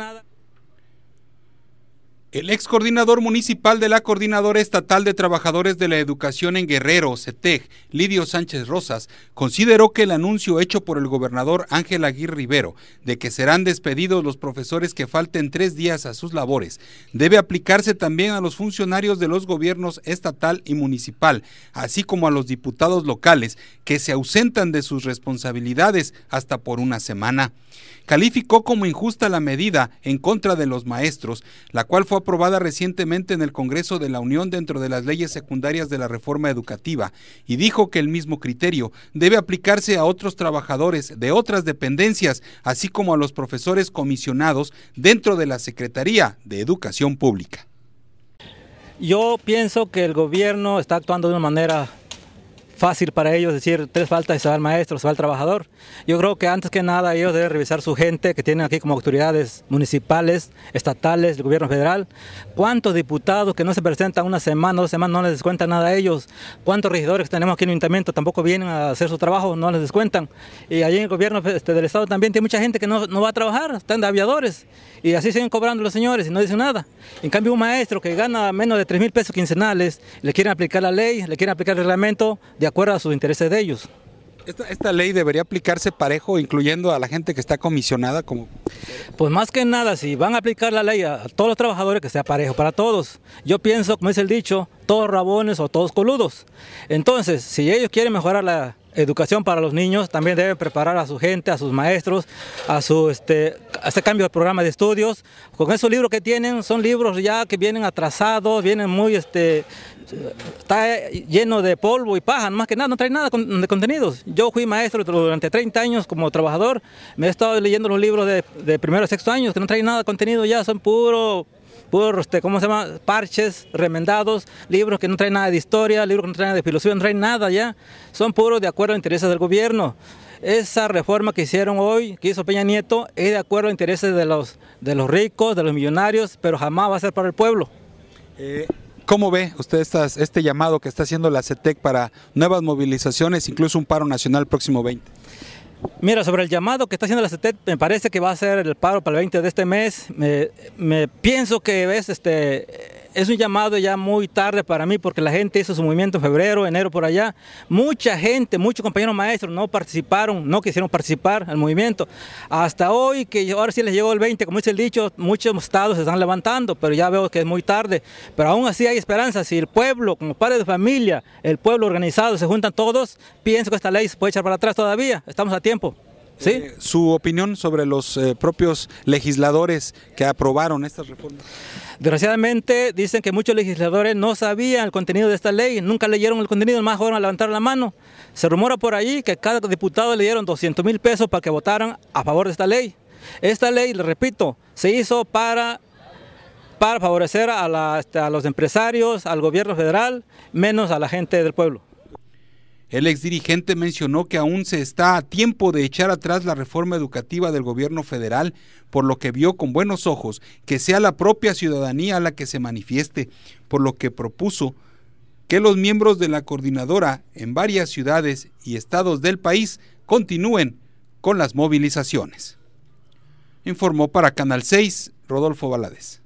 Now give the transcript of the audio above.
nada. El ex coordinador municipal de la Coordinadora Estatal de Trabajadores de la Educación en Guerrero, CETEG, Lidio Sánchez Rosas, consideró que el anuncio hecho por el gobernador Ángel Aguirre Rivero de que serán despedidos los profesores que falten tres días a sus labores debe aplicarse también a los funcionarios de los gobiernos estatal y municipal, así como a los diputados locales que se ausentan de sus responsabilidades hasta por una semana. Calificó como injusta la medida en contra de los maestros, la cual fue aprobada recientemente en el Congreso de la Unión dentro de las leyes secundarias de la reforma educativa y dijo que el mismo criterio debe aplicarse a otros trabajadores de otras dependencias, así como a los profesores comisionados dentro de la Secretaría de Educación Pública. Yo pienso que el gobierno está actuando de una manera fácil para ellos decir tres faltas y se va el maestro, se va el trabajador. Yo creo que antes que nada ellos deben revisar su gente que tienen aquí como autoridades municipales, estatales, el gobierno federal. ¿Cuántos diputados que no se presentan una semana, dos semanas, no les descuentan nada a ellos? ¿Cuántos regidores que tenemos aquí en el ayuntamiento tampoco vienen a hacer su trabajo, no les descuentan? Y allí en el gobierno este, del estado también tiene mucha gente que no, no va a trabajar, están de aviadores. Y así siguen cobrando los señores y no dicen nada. En cambio un maestro que gana menos de tres mil pesos quincenales, le quieren aplicar la ley, le quieren aplicar el reglamento de acuerda a sus intereses de ellos. Esta, ley debería aplicarse parejo, incluyendo a la gente que está comisionada como... Pues más que nada, si van a aplicar la ley a todos los trabajadores, que sea parejo para todos. Yo pienso, como es el dicho, todos rabones o todos coludos. Entonces, si ellos quieren mejorar la, educación para los niños, también deben preparar a su gente, a sus maestros, a su este, cambio de programa de estudios. Con esos libros que tienen, son libros ya que vienen atrasados, vienen muy, este, está lleno de polvo y paja, más que nada, no trae nada de contenidos. Yo fui maestro durante 30 años como trabajador, me he estado leyendo los libros de, de primero a sexto años, que no traen nada de contenido ya, son puro puros, ¿cómo se llama? Parches, remendados, libros que no traen nada de historia, libros que no traen nada de filosofía, no traen nada ya. Son puros de acuerdo a intereses del gobierno. Esa reforma que hicieron hoy, que hizo Peña Nieto, es de acuerdo a intereses de los, de los ricos, de los millonarios, pero jamás va a ser para el pueblo. Eh, ¿Cómo ve usted este llamado que está haciendo la CETEC para nuevas movilizaciones, incluso un paro nacional próximo 20? Mira, sobre el llamado que está haciendo la CETET, me parece que va a ser el paro para el 20 de este mes. Me, pienso que ves este, es un llamado ya muy tarde para mí porque la gente hizo su movimiento en febrero, enero por allá. Mucha gente, muchos compañeros maestros no participaron, no quisieron participar el movimiento. Hasta hoy, que ahora sí les llegó el 20, como dice el dicho, muchos estados se están levantando, pero ya veo que es muy tarde. Pero aún así hay esperanza. Si el pueblo, como padres de familia, el pueblo organizado, se juntan todos, pienso que esta ley se puede echar para atrás todavía. Estamos a tiempo. Eh, su opinión sobre los eh, propios legisladores que aprobaron estas reformas. Desgraciadamente dicen que muchos legisladores no sabían el contenido de esta ley, nunca leyeron el contenido, más fueron a levantar la mano. Se rumora por ahí que cada diputado le dieron 200 mil pesos para que votaran a favor de esta ley. Esta ley, le repito, se hizo para para favorecer a los empresarios, al gobierno federal, menos a la gente del pueblo. El ex dirigente mencionó que aún se está a tiempo de echar atrás la reforma educativa del gobierno federal, por lo que vio con buenos ojos que sea la propia ciudadanía la que se manifieste, por lo que propuso que los miembros de la coordinadora en varias ciudades y estados del país continúen con las movilizaciones. Informó para Canal 6 Rodolfo Valadez.